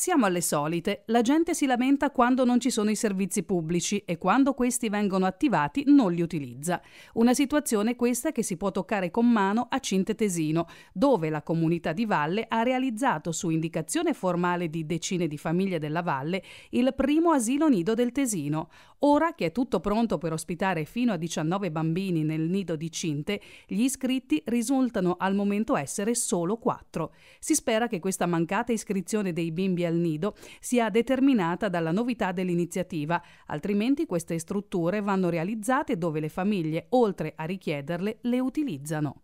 Siamo alle solite, la gente si lamenta quando non ci sono i servizi pubblici e quando questi vengono attivati non li utilizza. Una situazione questa che si può toccare con mano a Cintetesino, dove la comunità di Valle ha realizzato su indicazione formale di decine di famiglie della Valle il primo asilo nido del Tesino. Ora che è tutto pronto per ospitare fino a 19 bambini nel nido di Cinte, gli iscritti risultano al momento essere solo 4. Si spera che questa mancata iscrizione dei bimbi al nido sia determinata dalla novità dell'iniziativa, altrimenti queste strutture vanno realizzate dove le famiglie, oltre a richiederle, le utilizzano.